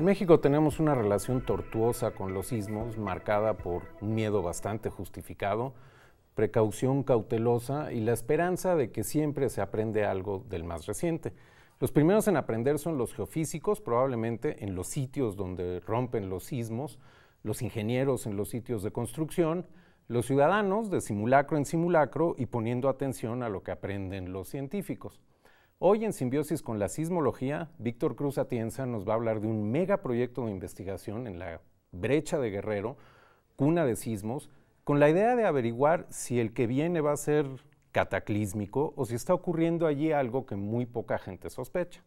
En México tenemos una relación tortuosa con los sismos, marcada por un miedo bastante justificado, precaución cautelosa y la esperanza de que siempre se aprende algo del más reciente. Los primeros en aprender son los geofísicos, probablemente en los sitios donde rompen los sismos, los ingenieros en los sitios de construcción, los ciudadanos de simulacro en simulacro y poniendo atención a lo que aprenden los científicos. Hoy en Simbiosis con la Sismología, Víctor Cruz Atienza nos va a hablar de un megaproyecto de investigación en la brecha de Guerrero, cuna de sismos, con la idea de averiguar si el que viene va a ser cataclísmico o si está ocurriendo allí algo que muy poca gente sospecha.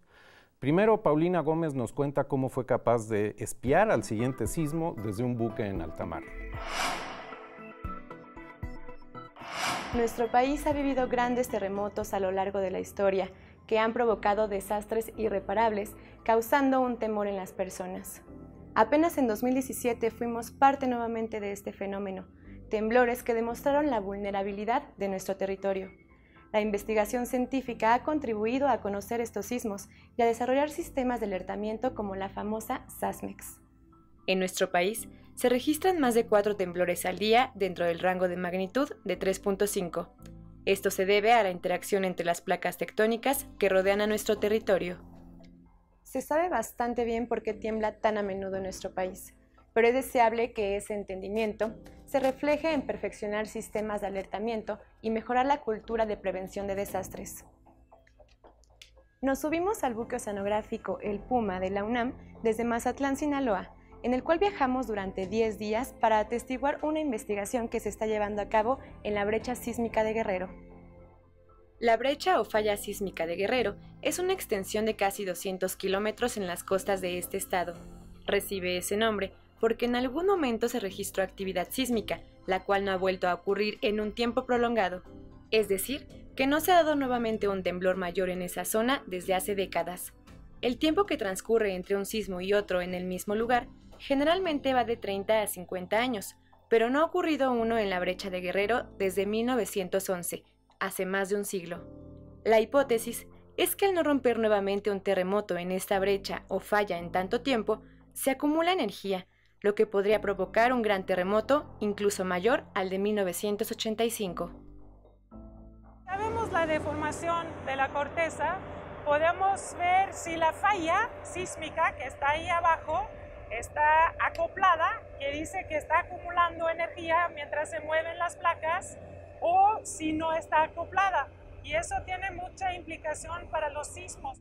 Primero, Paulina Gómez nos cuenta cómo fue capaz de espiar al siguiente sismo desde un buque en alta mar. Nuestro país ha vivido grandes terremotos a lo largo de la historia que han provocado desastres irreparables, causando un temor en las personas. Apenas en 2017 fuimos parte nuevamente de este fenómeno, temblores que demostraron la vulnerabilidad de nuestro territorio. La investigación científica ha contribuido a conocer estos sismos y a desarrollar sistemas de alertamiento como la famosa SASMEX. En nuestro país se registran más de cuatro temblores al día dentro del rango de magnitud de 3.5 esto se debe a la interacción entre las placas tectónicas que rodean a nuestro territorio. Se sabe bastante bien por qué tiembla tan a menudo nuestro país, pero es deseable que ese entendimiento se refleje en perfeccionar sistemas de alertamiento y mejorar la cultura de prevención de desastres. Nos subimos al buque oceanográfico El Puma de la UNAM desde Mazatlán, Sinaloa, en el cual viajamos durante 10 días para atestiguar una investigación que se está llevando a cabo en la brecha sísmica de Guerrero. La brecha o falla sísmica de Guerrero es una extensión de casi 200 kilómetros en las costas de este estado. Recibe ese nombre porque en algún momento se registró actividad sísmica, la cual no ha vuelto a ocurrir en un tiempo prolongado, es decir, que no se ha dado nuevamente un temblor mayor en esa zona desde hace décadas. El tiempo que transcurre entre un sismo y otro en el mismo lugar generalmente va de 30 a 50 años, pero no ha ocurrido uno en la brecha de Guerrero desde 1911, hace más de un siglo. La hipótesis es que al no romper nuevamente un terremoto en esta brecha o falla en tanto tiempo, se acumula energía, lo que podría provocar un gran terremoto incluso mayor al de 1985. Ya la deformación de la corteza, podemos ver si la falla sísmica que está ahí abajo está acoplada, que dice que está acumulando energía mientras se mueven las placas, o si no está acoplada. Y eso tiene mucha implicación para los sismos.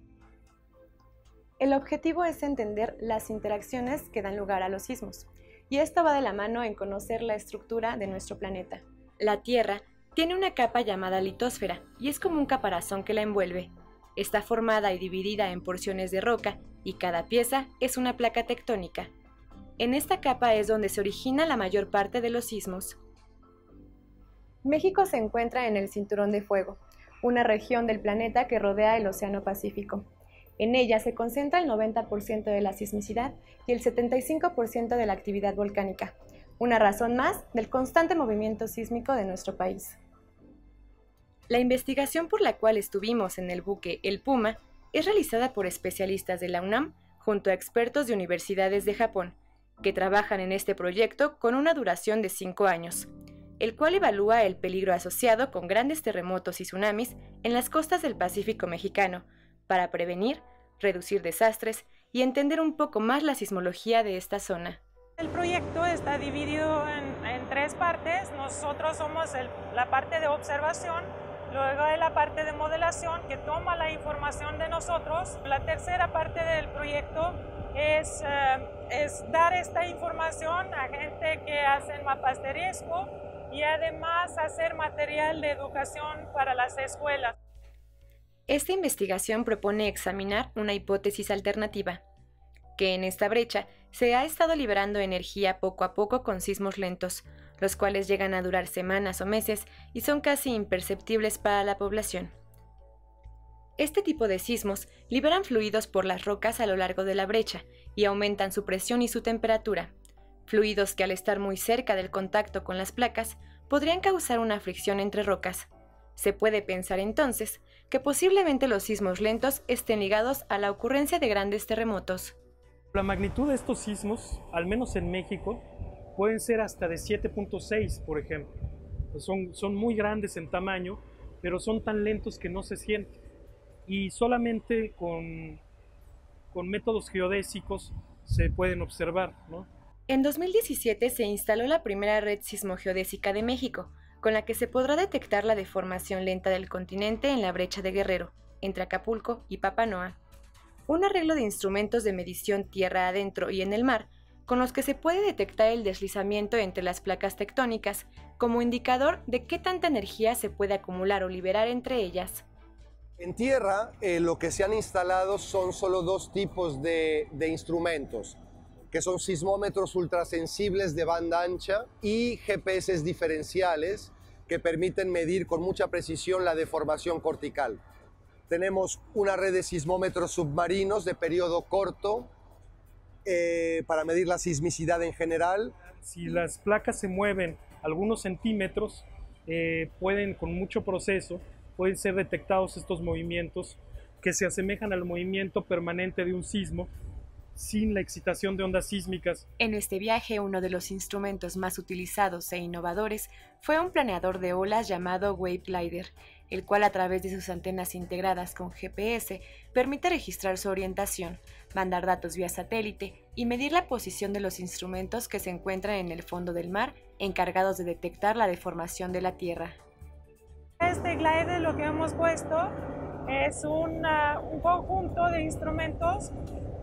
El objetivo es entender las interacciones que dan lugar a los sismos. Y esto va de la mano en conocer la estructura de nuestro planeta. La Tierra tiene una capa llamada litosfera y es como un caparazón que la envuelve. Está formada y dividida en porciones de roca y cada pieza es una placa tectónica. En esta capa es donde se origina la mayor parte de los sismos. México se encuentra en el Cinturón de Fuego, una región del planeta que rodea el Océano Pacífico. En ella se concentra el 90% de la sismicidad y el 75% de la actividad volcánica, una razón más del constante movimiento sísmico de nuestro país. La investigación por la cual estuvimos en el buque El Puma es realizada por especialistas de la UNAM junto a expertos de universidades de Japón, que trabajan en este proyecto con una duración de 5 años, el cual evalúa el peligro asociado con grandes terremotos y tsunamis en las costas del Pacífico mexicano, para prevenir, reducir desastres y entender un poco más la sismología de esta zona. El proyecto está dividido en, tres partes. Nosotros somos la parte de observación, Luego de la parte de modelación que toma la información de nosotros. La tercera parte del proyecto es, eh, es dar esta información a gente que hace mapas de riesgo y además hacer material de educación para las escuelas. Esta investigación propone examinar una hipótesis alternativa, que en esta brecha se ha estado liberando energía poco a poco con sismos lentos, los cuales llegan a durar semanas o meses y son casi imperceptibles para la población. Este tipo de sismos liberan fluidos por las rocas a lo largo de la brecha y aumentan su presión y su temperatura, fluidos que al estar muy cerca del contacto con las placas podrían causar una fricción entre rocas. Se puede pensar entonces que posiblemente los sismos lentos estén ligados a la ocurrencia de grandes terremotos. La magnitud de estos sismos, al menos en México, pueden ser hasta de 7.6, por ejemplo son, muy grandes en tamaño, pero son tan lentos que no se sienten. Y solamente con, con métodos geodésicos se pueden observar. ¿no? En 2017 se instaló la primera red sismogeodésica de México, con la que se podrá detectar la deformación lenta del continente en la brecha de Guerrero, entre Acapulco y Papanoa. Un arreglo de instrumentos de medición tierra adentro y en el mar con los que se puede detectar el deslizamiento entre las placas tectónicas como indicador de qué tanta energía se puede acumular o liberar entre ellas. En tierra eh, lo que se han instalado son solo dos tipos de, de instrumentos, que son sismómetros ultrasensibles de banda ancha y GPS diferenciales que permiten medir con mucha precisión la deformación cortical. Tenemos una red de sismómetros submarinos de periodo corto eh, para medir la sismicidad en general. Si las placas se mueven algunos centímetros, eh, pueden con mucho proceso, pueden ser detectados estos movimientos que se asemejan al movimiento permanente de un sismo sin la excitación de ondas sísmicas. En este viaje, uno de los instrumentos más utilizados e innovadores fue un planeador de olas llamado Wave el cual a través de sus antenas integradas con GPS permite registrar su orientación, mandar datos vía satélite y medir la posición de los instrumentos que se encuentran en el fondo del mar encargados de detectar la deformación de la Tierra. Este glider lo que hemos puesto es un conjunto de instrumentos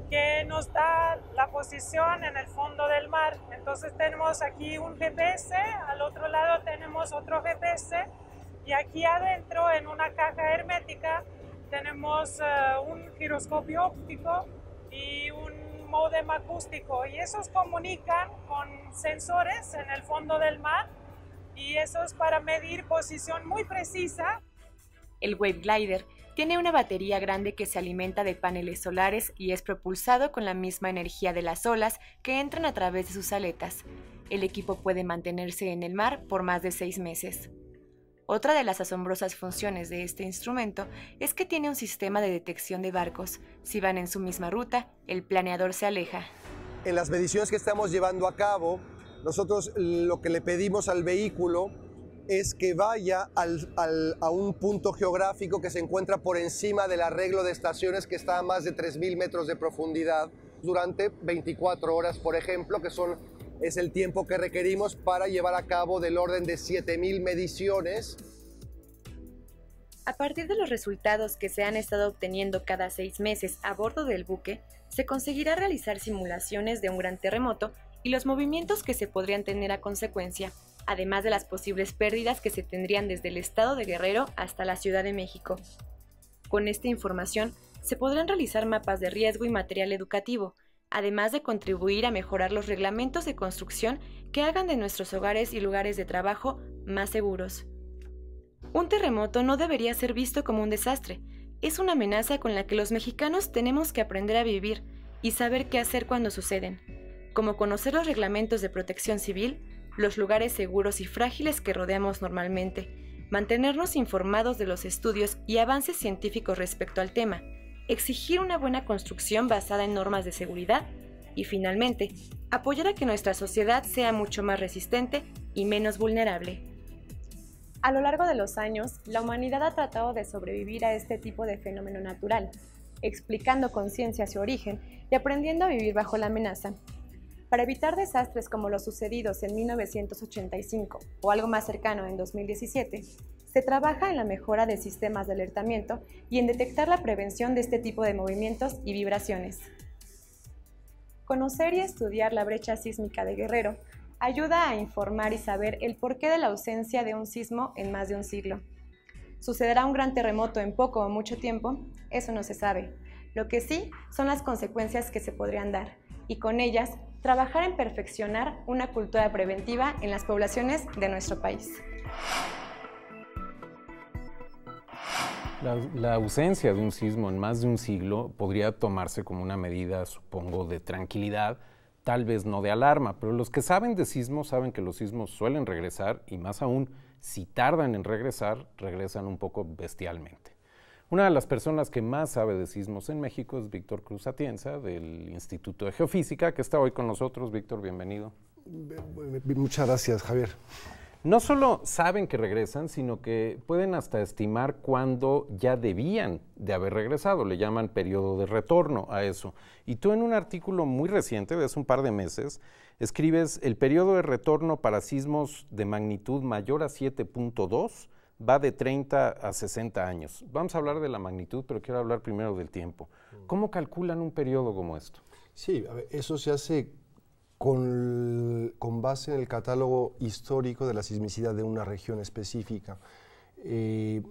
que nos da la posición en el fondo del mar. Entonces tenemos aquí un GPS, al otro lado tenemos otro GPS y aquí adentro, en una caja hermética, tenemos eh, un giroscopio óptico y un modem acústico. Y esos comunican con sensores en el fondo del mar. Y eso es para medir posición muy precisa. El Wave Glider tiene una batería grande que se alimenta de paneles solares y es propulsado con la misma energía de las olas que entran a través de sus aletas. El equipo puede mantenerse en el mar por más de seis meses. Otra de las asombrosas funciones de este instrumento es que tiene un sistema de detección de barcos. Si van en su misma ruta, el planeador se aleja. En las mediciones que estamos llevando a cabo, nosotros lo que le pedimos al vehículo es que vaya a un punto geográfico que se encuentra por encima del arreglo de estaciones que está a más de 3.000 metros de profundidad durante 24 horas, por ejemplo, que son es el tiempo que requerimos para llevar a cabo del orden de 7.000 mediciones. A partir de los resultados que se han estado obteniendo cada seis meses a bordo del buque, se conseguirá realizar simulaciones de un gran terremoto y los movimientos que se podrían tener a consecuencia, además de las posibles pérdidas que se tendrían desde el estado de Guerrero hasta la Ciudad de México. Con esta información, se podrán realizar mapas de riesgo y material educativo, además de contribuir a mejorar los reglamentos de construcción que hagan de nuestros hogares y lugares de trabajo más seguros. Un terremoto no debería ser visto como un desastre, es una amenaza con la que los mexicanos tenemos que aprender a vivir y saber qué hacer cuando suceden, como conocer los reglamentos de protección civil, los lugares seguros y frágiles que rodeamos normalmente, mantenernos informados de los estudios y avances científicos respecto al tema, exigir una buena construcción basada en normas de seguridad y finalmente, apoyar a que nuestra sociedad sea mucho más resistente y menos vulnerable. A lo largo de los años, la humanidad ha tratado de sobrevivir a este tipo de fenómeno natural, explicando conciencia ciencia su origen y aprendiendo a vivir bajo la amenaza. Para evitar desastres como los sucedidos en 1985 o algo más cercano en 2017, se trabaja en la mejora de sistemas de alertamiento y en detectar la prevención de este tipo de movimientos y vibraciones. Conocer y estudiar la brecha sísmica de Guerrero ayuda a informar y saber el porqué de la ausencia de un sismo en más de un siglo. ¿Sucederá un gran terremoto en poco o mucho tiempo? Eso no se sabe. Lo que sí son las consecuencias que se podrían dar y con ellas trabajar en perfeccionar una cultura preventiva en las poblaciones de nuestro país. La, ausencia de un sismo en más de un siglo podría tomarse como una medida, supongo, de tranquilidad, tal vez no de alarma, pero los que saben de sismos saben que los sismos suelen regresar y más aún, si tardan en regresar, regresan un poco bestialmente. Una de las personas que más sabe de sismos en México es Víctor Cruz Atienza, del Instituto de Geofísica, que está hoy con nosotros. Víctor, bienvenido. Muchas gracias, Javier no solo saben que regresan, sino que pueden hasta estimar cuándo ya debían de haber regresado. Le llaman periodo de retorno a eso. Y tú en un artículo muy reciente, de hace un par de meses, escribes el periodo de retorno para sismos de magnitud mayor a 7.2 va de 30 a 60 años. Vamos a hablar de la magnitud, pero quiero hablar primero del tiempo. Mm. ¿Cómo calculan un periodo como esto? Sí, eso se hace con, base en el catálogo histórico de la sismicidad de una región específica. Eh,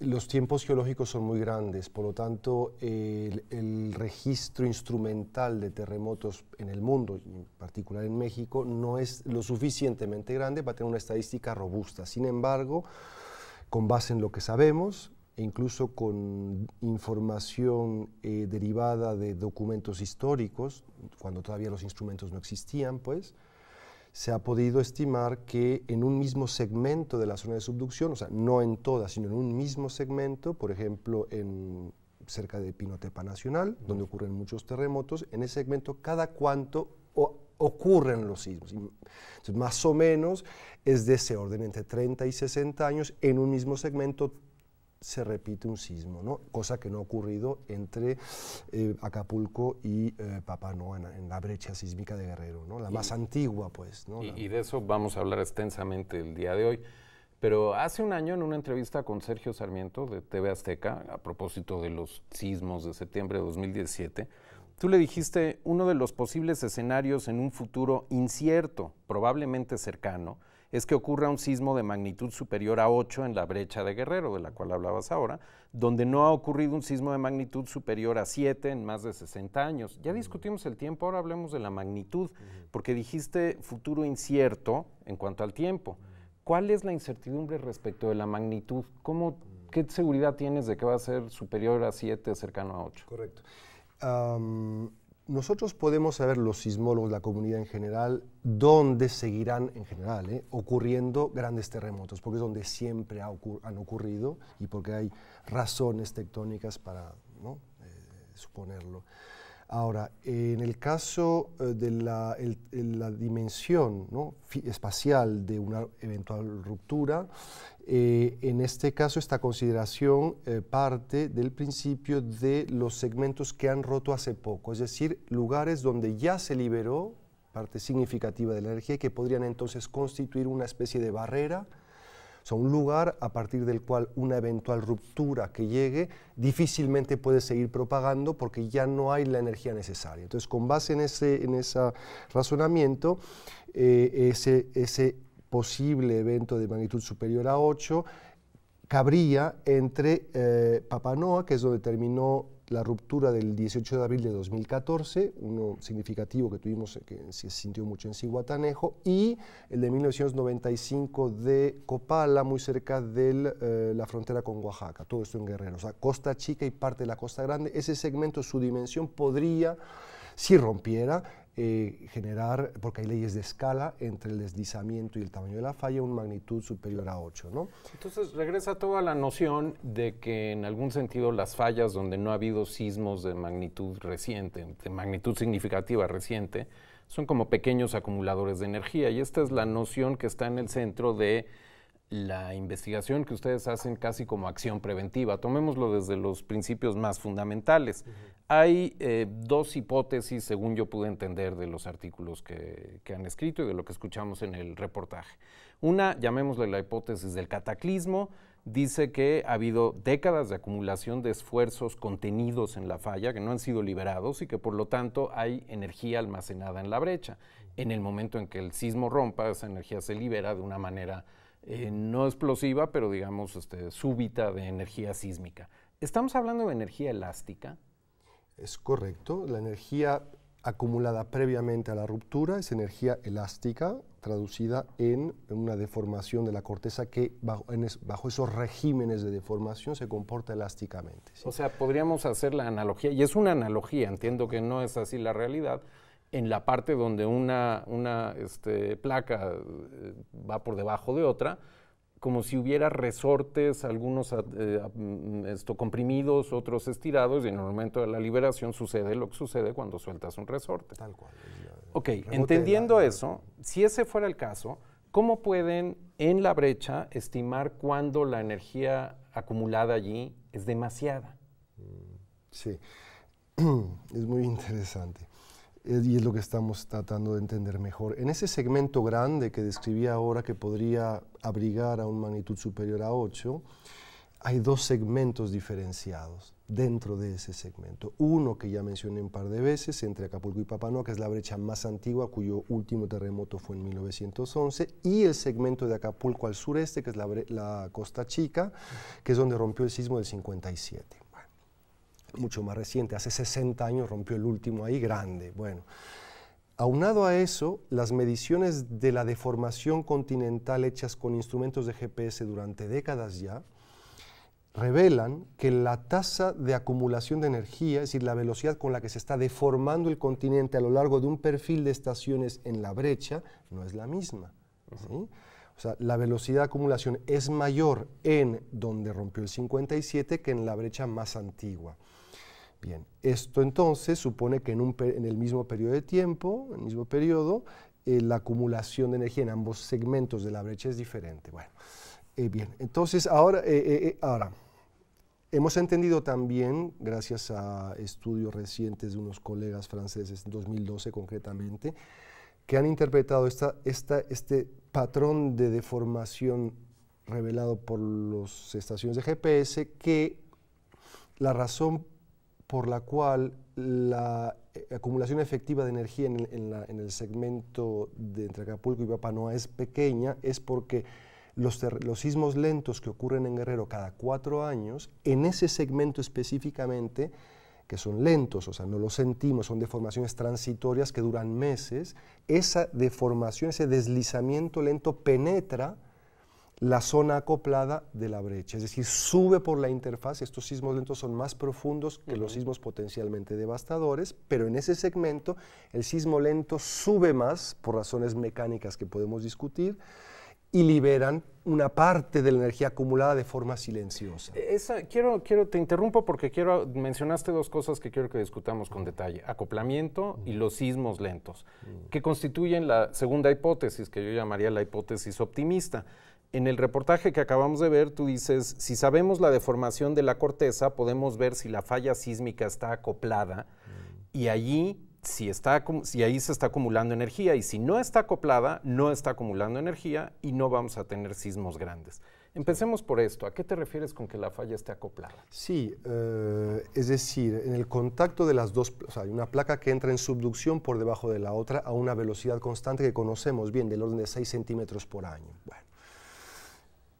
los tiempos geológicos son muy grandes, por lo tanto el, registro instrumental de terremotos en el mundo, en particular en México, no es lo suficientemente grande para tener una estadística robusta. Sin embargo, con base en lo que sabemos, incluso con información eh, derivada de documentos históricos, cuando todavía los instrumentos no existían, pues, se ha podido estimar que en un mismo segmento de la zona de subducción, o sea, no en todas, sino en un mismo segmento, por ejemplo, en cerca de Pinotepa Nacional, donde ocurren muchos terremotos, en ese segmento cada cuánto ocurren los sismos. Entonces, más o menos es de ese orden, entre 30 y 60 años, en un mismo segmento se repite un sismo, ¿no? cosa que no ha ocurrido entre eh, Acapulco y eh, en, la brecha sísmica de Guerrero, ¿no? la más antigua. pues. Y, y, de eso vamos a hablar extensamente el día de hoy. Pero hace un año en una entrevista con Sergio Sarmiento de TV Azteca, a propósito de los sismos de septiembre de 2017, tú le dijiste uno de los posibles escenarios en un futuro incierto, probablemente cercano, es que ocurra un sismo de magnitud superior a 8 en la brecha de Guerrero, de la cual hablabas ahora, donde no ha ocurrido un sismo de magnitud superior a 7 en más de 60 años. Ya discutimos el tiempo, ahora hablemos de la magnitud, porque dijiste futuro incierto en cuanto al tiempo. ¿Cuál es la incertidumbre respecto de la magnitud? ¿Qué seguridad tienes de que va a ser superior a 7, cercano a 8? Correcto nosotros podemos saber, los sismólogos, la comunidad en general, dónde seguirán en general ¿eh? ocurriendo grandes terremotos, porque es donde siempre han ocurrido y porque hay razones tectónicas para eh, suponerlo. Ahora, en el caso eh, de la, dimensión espacial de una eventual ruptura, eh, en este caso esta consideración eh, parte del principio de los segmentos que han roto hace poco, es decir, lugares donde ya se liberó parte significativa de la energía y que podrían entonces constituir una especie de barrera o sea, un lugar a partir del cual una eventual ruptura que llegue difícilmente puede seguir propagando porque ya no hay la energía necesaria. Entonces, con base en ese, en ese razonamiento, eh, ese, ese posible evento de magnitud superior a 8 cabría entre eh, Papanoa, que es donde terminó la ruptura del 18 de abril de 2014, uno significativo que tuvimos, eh, que se sintió mucho en Cihuatanejo, y el de 1995 de Copala, muy cerca de eh, la frontera con Oaxaca, todo esto en Guerrero, o sea, Costa Chica y parte de la Costa Grande, ese segmento, su dimensión podría, si rompiera, eh, generar, porque hay leyes de escala entre el deslizamiento y el tamaño de la falla, una magnitud superior a 8. ¿no? Entonces regresa toda la noción de que en algún sentido las fallas donde no ha habido sismos de magnitud reciente, de magnitud significativa reciente, son como pequeños acumuladores de energía y esta es la noción que está en el centro de la investigación que ustedes hacen casi como acción preventiva. Tomémoslo desde los principios más fundamentales. Hay eh, dos hipótesis, según yo pude entender, de los artículos que, que, han escrito y de lo que escuchamos en el reportaje. Una, llamémosle la hipótesis del cataclismo, dice que ha habido décadas de acumulación de esfuerzos contenidos en la falla que no han sido liberados y que por lo tanto hay energía almacenada en la brecha. En el momento en que el sismo rompa, esa energía se libera de una manera eh, no explosiva, pero digamos este, súbita de energía sísmica. ¿Estamos hablando de energía elástica? Es correcto. La energía acumulada previamente a la ruptura es energía elástica traducida en una deformación de la corteza que bajo, esos regímenes de deformación se comporta elásticamente. O sea, podríamos hacer la analogía, y es una analogía, entiendo que no es así la realidad, en la parte donde una, una este, placa eh, va por debajo de otra, como si hubiera resortes, algunos eh, mm, esto, comprimidos, otros estirados, y en el momento de la liberación sucede lo que sucede cuando sueltas un resorte. Tal cual. Ok, entendiendo eso, si ese fuera el caso, ¿cómo pueden en la brecha estimar cuándo la energía acumulada allí es demasiada? Mm, sí, es muy interesante y es lo que estamos tratando de entender mejor. En ese segmento grande que describí ahora, que podría abrigar a una magnitud superior a 8, hay dos segmentos diferenciados dentro de ese segmento. Uno que ya mencioné un par de veces, entre Acapulco y Papanoa, que es la brecha más antigua, cuyo último terremoto fue en 1911, y el segmento de Acapulco al sureste, que es la, la Costa Chica, que es donde rompió el sismo del 57 mucho más reciente, hace 60 años rompió el último ahí grande. Bueno, aunado a eso, las mediciones de la deformación continental hechas con instrumentos de GPS durante décadas ya, revelan que la tasa de acumulación de energía, es decir, la velocidad con la que se está deformando el continente a lo largo de un perfil de estaciones en la brecha, no es la misma. O sea, la velocidad de acumulación es mayor en donde rompió el 57 que en la brecha más antigua. Bien, esto entonces supone que en, en el mismo periodo de tiempo, en el mismo periodo, eh, la acumulación de energía en ambos segmentos de la brecha es diferente. Bueno, eh, bien, entonces ahora, eh, ahora, hemos entendido también, gracias a estudios recientes de unos colegas franceses, en 2012 concretamente, que han interpretado este patrón de deformación revelado por las estaciones de GPS, que la razón por la cual la eh, acumulación efectiva de energía en, el segmento de entre Acapulco y Papanoa es pequeña es porque los, los, sismos lentos que ocurren en Guerrero cada cuatro años, en ese segmento específicamente, que son lentos, o sea, no los sentimos, son deformaciones transitorias que duran meses, esa deformación, ese deslizamiento lento penetra la zona acoplada de la brecha, es decir, sube por la interfaz, estos sismos lentos son más profundos que los sismos potencialmente devastadores, pero en ese segmento el sismo lento sube más por razones mecánicas que podemos discutir y liberan una parte de la energía acumulada de forma silenciosa. Eh, esa, quiero, quiero, te interrumpo porque quiero, mencionaste dos cosas que quiero que discutamos con detalle, acoplamiento y los sismos lentos, que constituyen la segunda hipótesis, que yo llamaría la hipótesis optimista en el reportaje que acabamos de ver, tú dices, si sabemos la deformación de la corteza, podemos ver si la falla sísmica está acoplada y allí, si, está, si ahí se está acumulando energía y si no está acoplada, no está acumulando energía y no vamos a tener sismos grandes. Empecemos por esto. ¿A qué te refieres con que la falla esté acoplada? Sí, eh, es decir, en el contacto de las dos, o hay una placa que entra en subducción por debajo de la otra a una velocidad constante que conocemos bien, del orden de 6 centímetros por año. Bueno.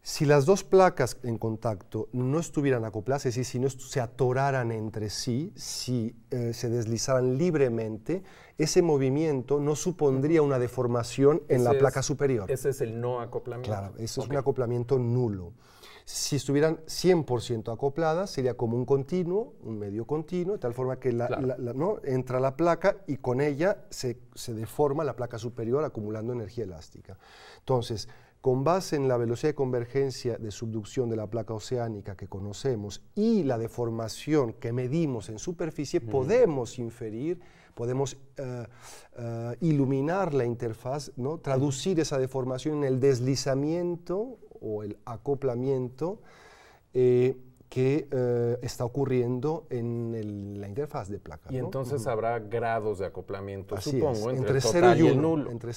Si las dos placas en contacto no estuvieran acopladas, es decir, si no se atoraran entre sí, si eh, se deslizaran libremente, ese movimiento no supondría una deformación en la placa superior. Ese es el no acoplamiento. Claro, eso es un acoplamiento nulo. Si estuvieran 100% acopladas, sería como un continuo, un medio continuo, de tal forma que ¿no? entra la placa y con ella se, se deforma la placa superior acumulando energía elástica. Entonces, con base en la velocidad de convergencia de subducción de la placa oceánica que conocemos y la deformación que medimos en superficie, podemos inferir, podemos eh, eh, iluminar la interfaz, ¿no? traducir esa deformación en el deslizamiento o el acoplamiento. Eh, que eh, está ocurriendo en la interfaz de placa. Y entonces habrá grados de acoplamiento, supongo, entre, 0 y, nulo. Entre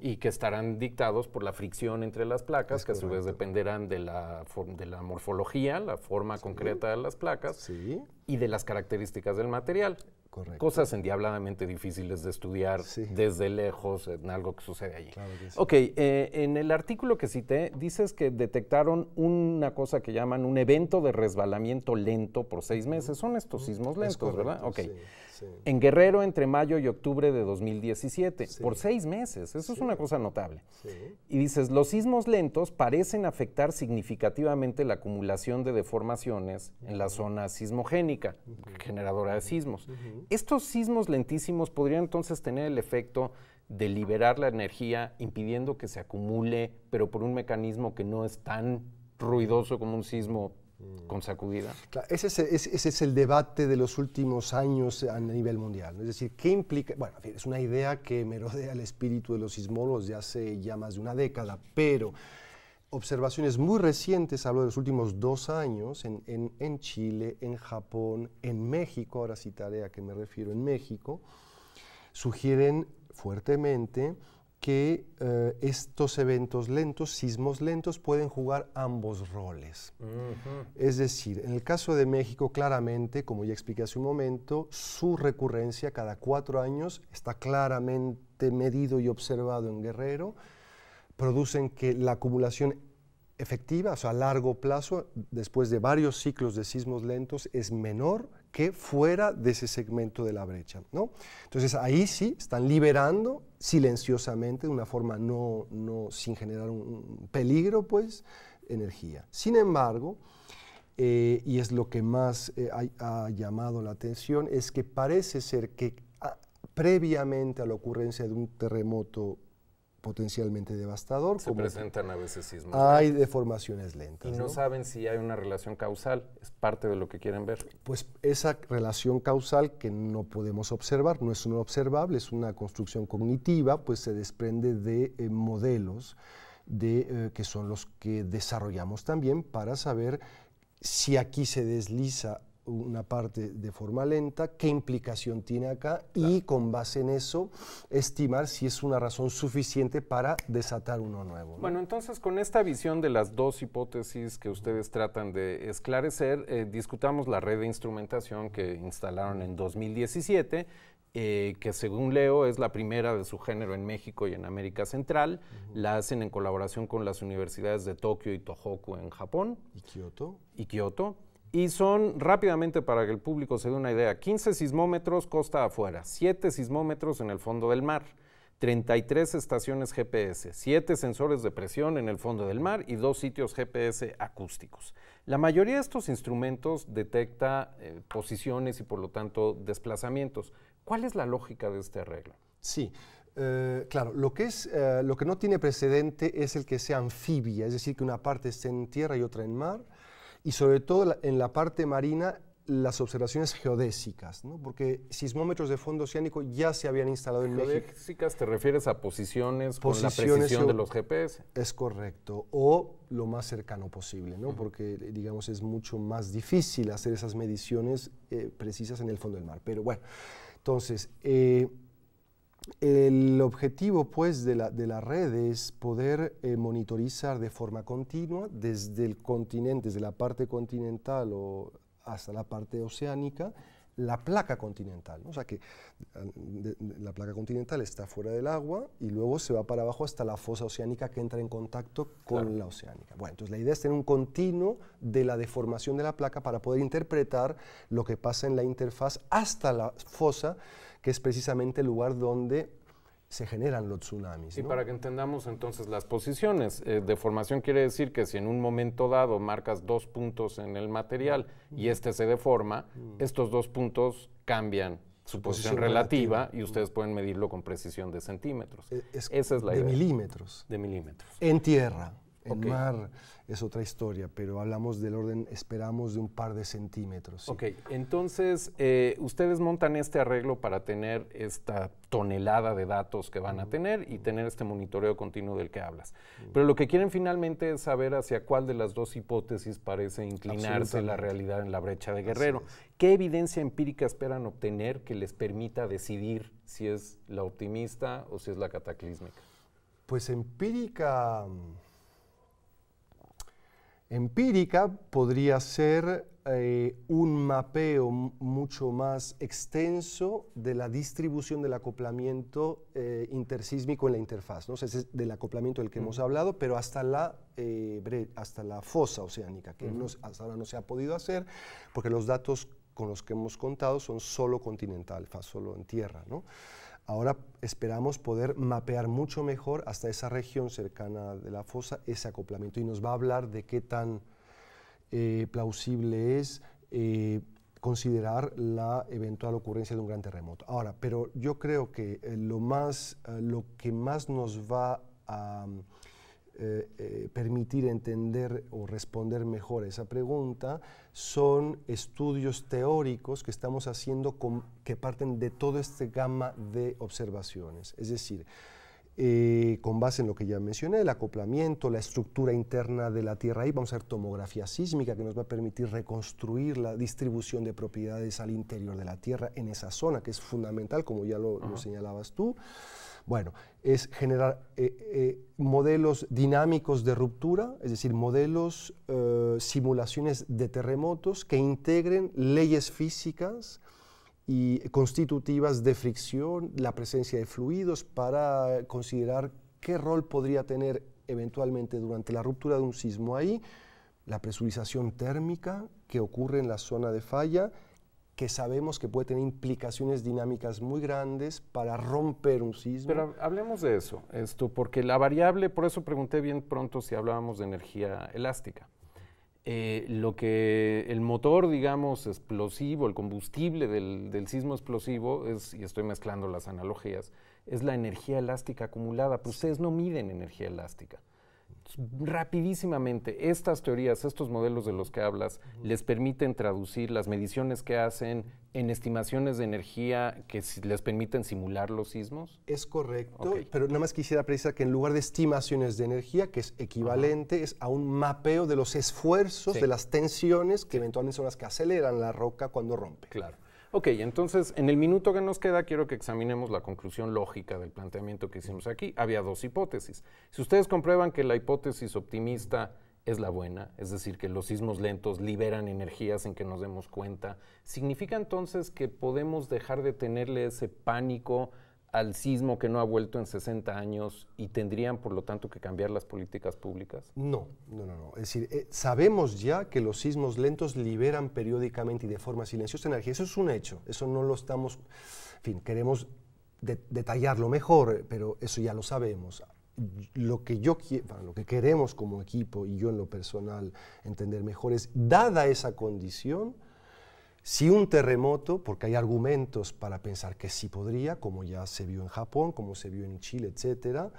y, y que estarán dictados por la fricción entre las placas, que a su vez dependerán de la, de la morfología, la forma concreta de las placas y de las características del material. Cosas endiabladamente difíciles de estudiar desde lejos, en algo que sucede allí. Ok, eh, en el artículo que cité, dices que detectaron una cosa que llaman un evento de resbalamiento lento por seis meses. Son estos sismos lentos, ¿verdad? Ok. En Guerrero, entre mayo y octubre de 2017, por seis meses. Eso es una cosa notable. Y dices, los sismos lentos parecen afectar significativamente la acumulación de deformaciones en la zona sismogénica, generadora de sismos. ¿Estos sismos lentísimos podrían entonces tener el efecto de liberar la energía impidiendo que se acumule, pero por un mecanismo que no es tan ruidoso como un sismo mm. con sacudida. ese, es, el debate de los últimos años a nivel mundial. Es decir, ¿qué implica? Bueno, es una idea que merodea el espíritu de los sismólogos de hace ya más de una década, pero observaciones muy recientes, hablo de los últimos dos años, en, Chile, en Japón, en México, ahora citaré a qué me refiero, en México, sugieren fuertemente que eh, estos eventos lentos, sismos lentos, pueden jugar ambos roles. Es decir, en el caso de México, claramente, como ya expliqué hace un momento, su recurrencia cada cuatro años está claramente medido y observado en Guerrero producen que la acumulación efectiva, o sea, a largo plazo, después de varios ciclos de sismos lentos, es menor que fuera de ese segmento de la brecha. ¿no? Entonces ahí sí están liberando silenciosamente, de una forma no, no sin generar un peligro, pues, energía. Sin embargo, eh, y es lo que más eh, ha, llamado la atención, es que parece ser que ah, previamente a la ocurrencia de un terremoto potencialmente devastador. Se presentan a veces sismos. Hay deformaciones lentas. Y no, saben si hay una relación causal, es parte de lo que quieren ver. Pues esa relación causal que no podemos observar, no es un observable, es una construcción cognitiva, pues se desprende de eh, modelos de, eh, que son los que desarrollamos también para saber si aquí se desliza una parte de forma lenta, qué implicación tiene acá y con base en eso estimar si es una razón suficiente para desatar uno nuevo. Bueno, entonces con esta visión de las dos hipótesis que ustedes tratan de esclarecer, eh, discutamos la red de instrumentación que instalaron en 2017. Eh, que según leo es la primera de su género en México y en América Central. La hacen en colaboración con las universidades de Tokio y Tohoku en Japón. Y Kioto. Y Kioto. Y son rápidamente para que el público se dé una idea, 15 sismómetros costa afuera, 7 sismómetros en el fondo del mar, 33 estaciones GPS, 7 sensores de presión en el fondo del mar y 2 sitios GPS acústicos. La mayoría de estos instrumentos detecta eh, posiciones y por lo tanto desplazamientos. ¿Cuál es la lógica de este arreglo? Sí, eh, claro, lo que, es, eh, lo que no tiene precedente es el que sea anfibia, es decir, que una parte esté en tierra y otra en mar y sobre todo en la parte marina las observaciones geodésicas, ¿no? porque sismómetros de fondo oceánico ya se habían instalado en geodésicas México. Geodésicas te refieres a posiciones, con la precisión de los GPS. Es correcto, o lo más cercano posible, ¿no? porque digamos es mucho más difícil hacer esas mediciones eh, precisas en el fondo del mar. Pero bueno, entonces... Eh, el objetivo pues, de, la, de red es poder eh, monitorizar de forma continua desde el continente, desde la parte continental o hasta la parte oceánica, la placa continental. O sea que la placa continental está fuera del agua y luego se va para abajo hasta la fosa oceánica que entra en contacto con la oceánica. Bueno, entonces la idea es tener un continuo de la deformación de la placa para poder interpretar lo que pasa en la interfaz hasta la fosa que es precisamente el lugar donde se generan los tsunamis. Y para que entendamos entonces las posiciones, eh, de deformación quiere decir que si en un momento dado marcas dos puntos en el material y este se deforma, estos dos puntos cambian su posición, relativa, y ustedes pueden medirlo con precisión de centímetros. Esa es la de milímetros. De milímetros. En tierra. El mar es otra historia, pero hablamos del orden, esperamos de un par de centímetros. Ok, entonces eh, ustedes montan este arreglo para tener esta tonelada de datos que van a tener y tener este monitoreo continuo del que hablas. Pero lo que quieren finalmente es saber hacia cuál de las dos hipótesis parece inclinarse la realidad en la brecha de Guerrero. ¿Qué evidencia empírica esperan obtener que les permita decidir si es la optimista o si es la cataclísmica? Pues empírica... Mm, empírica podría ser eh, un mapeo mucho más extenso de la distribución del acoplamiento eh, intersísmico en la interfaz, ¿no? del acoplamiento del que hemos hablado, pero hasta la, eh, hasta la fosa oceánica, que hasta ahora no se ha podido hacer, porque los datos con los que hemos contado son solo continental, solo en tierra. Ahora esperamos poder mapear mucho mejor hasta esa región cercana de la fosa ese acoplamiento y nos va a hablar de qué tan eh, plausible es eh, considerar la eventual ocurrencia de un gran terremoto. Ahora, pero yo creo que eh, lo, más, lo que más nos va a... Eh, eh, permitir entender o responder mejor a esa pregunta son estudios teóricos que estamos haciendo que parten de toda este gama de observaciones. Es decir, eh, con base en lo que ya mencioné, el acoplamiento, la estructura interna de la Tierra, y vamos a hacer tomografía sísmica que nos va a permitir reconstruir la distribución de propiedades al interior de la Tierra en esa zona, que es fundamental, como ya lo, lo señalabas tú. Bueno, es generar eh, eh, modelos dinámicos de ruptura, es decir, modelos, eh, simulaciones de terremotos que integren leyes físicas y constitutivas de fricción, la presencia de fluidos para considerar qué rol podría tener eventualmente durante la ruptura de un sismo ahí, la presurización térmica que ocurre en la zona de falla, que sabemos que puede tener implicaciones dinámicas muy grandes para romper un sismo. Pero hablemos de eso, esto, porque la variable, por eso pregunté bien pronto si hablábamos de energía elástica. Eh, lo que el motor, digamos, explosivo, el combustible del, sismo explosivo, es, y estoy mezclando las analogías, es la energía elástica acumulada, Pues ustedes no miden energía elástica rapidísimamente estas teorías, estos modelos de los que hablas, les permiten traducir las mediciones que hacen en estimaciones de energía que les permiten simular los sismos? Es correcto, pero nada más quisiera precisar que en lugar de estimaciones de energía, que es equivalente, es a un mapeo de los esfuerzos, de las tensiones, que eventualmente son las que aceleran la roca cuando rompe. Claro. Ok, entonces en el minuto que nos queda quiero que examinemos la conclusión lógica del planteamiento que hicimos aquí. Había dos hipótesis. Si ustedes comprueban que la hipótesis optimista es la buena, es decir, que los sismos lentos liberan energías en que nos demos cuenta, ¿significa entonces que podemos dejar de tenerle ese pánico al sismo que no ha vuelto en 60 años y tendrían, por lo tanto, que cambiar las políticas públicas? No, no, no. Es decir, eh, sabemos ya que los sismos lentos liberan periódicamente y de forma silenciosa energía. Eso es un hecho. Eso no lo estamos. En fin, queremos detallarlo mejor, pero eso ya lo sabemos. Lo que, yo, bueno, lo que queremos como equipo y yo en lo personal entender mejor es, dada esa condición, si un terremoto, porque hay argumentos para pensar que sí podría, como ya se vio en Japón, como se vio en Chile, etc.,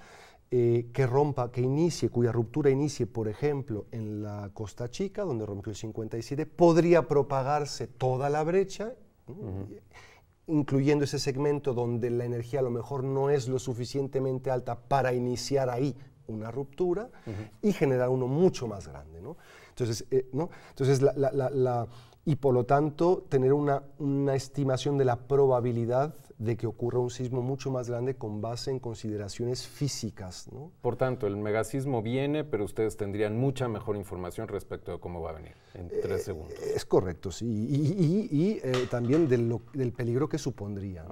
eh, que rompa, que inicie, cuya ruptura inicie, por ejemplo, en la Costa Chica, donde rompió el 57, podría propagarse toda la brecha, incluyendo ese segmento donde la energía a lo mejor no es lo suficientemente alta para iniciar ahí una ruptura y generar uno mucho más grande. ¿no? Entonces, eh, ¿no? Entonces la, y por lo tanto tener una, una, estimación de la probabilidad de que ocurra un sismo mucho más grande con base en consideraciones físicas. ¿no? Por tanto, el megasismo viene, pero ustedes tendrían mucha mejor información respecto de cómo va a venir en eh, tres segundos. Es correcto, sí. Y, eh, también del peligro que supondría.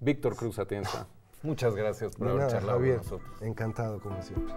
Víctor Cruz Atienza. Muchas gracias por haber charlado Encantado, como siempre.